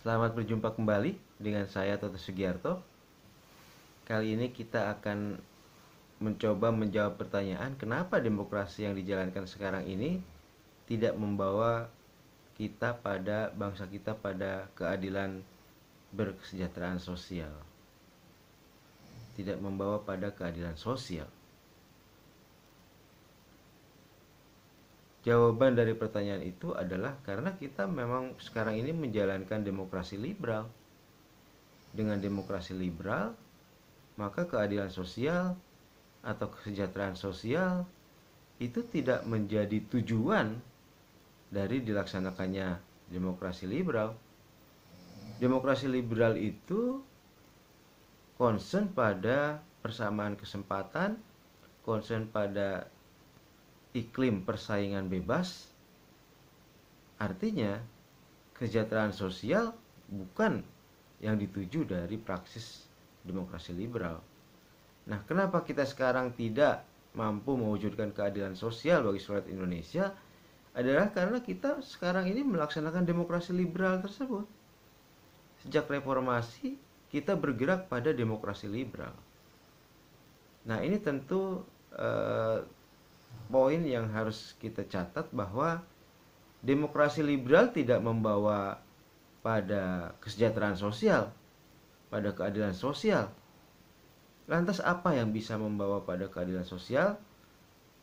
Selamat berjumpa kembali dengan saya Toto Sugiarto. Kali ini kita akan mencoba menjawab pertanyaan kenapa demokrasi yang dijalankan sekarang ini tidak membawa kita pada bangsa kita pada keadilan berkesejahteraan sosial. Tidak membawa pada keadilan sosial. Jawaban dari pertanyaan itu adalah karena kita memang sekarang ini menjalankan demokrasi liberal. Dengan demokrasi liberal, maka keadilan sosial atau kesejahteraan sosial itu tidak menjadi tujuan dari dilaksanakannya demokrasi liberal. Demokrasi liberal itu concern pada persamaan kesempatan, concern pada iklim persaingan bebas artinya kesejahteraan sosial bukan yang dituju dari praksis demokrasi liberal. Nah, kenapa kita sekarang tidak mampu mewujudkan keadilan sosial bagi seluruh Indonesia adalah karena kita sekarang ini melaksanakan demokrasi liberal tersebut. Sejak reformasi, kita bergerak pada demokrasi liberal. Nah, ini tentu eh, lain yang harus kita catat bahwa demokrasi liberal tidak membawa pada kesejahteraan sosial, pada keadilan sosial. Lantas apa yang bisa membawa pada keadilan sosial?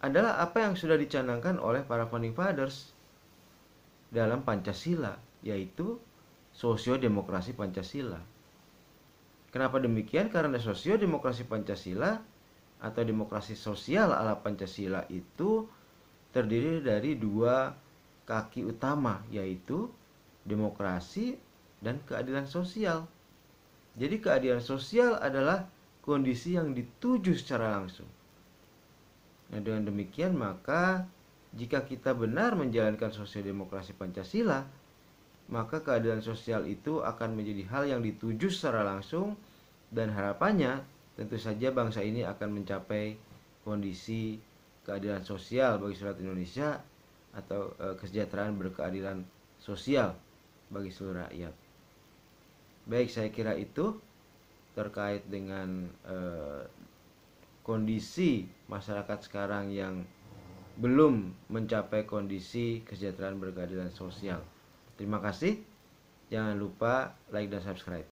Adalah apa yang sudah dicanangkan oleh para founding fathers dalam Pancasila, yaitu sosiodemokrasi Pancasila. Kenapa demikian? Karena sosiodemokrasi Pancasila atau demokrasi sosial ala Pancasila itu terdiri dari dua kaki utama yaitu demokrasi dan keadilan sosial. Jadi keadilan sosial adalah kondisi yang dituju secara langsung. Nah, dengan demikian maka jika kita benar menjalankan sosial demokrasi Pancasila, maka keadilan sosial itu akan menjadi hal yang dituju secara langsung dan harapannya tentu saja bangsa ini akan mencapai kondisi keadilan sosial bagi seluruh Indonesia atau e, kesejahteraan berkeadilan sosial bagi seluruh rakyat. Baik, saya kira itu terkait dengan e, kondisi masyarakat sekarang yang belum mencapai kondisi kesejahteraan berkeadilan sosial. Terima kasih. Jangan lupa like dan subscribe.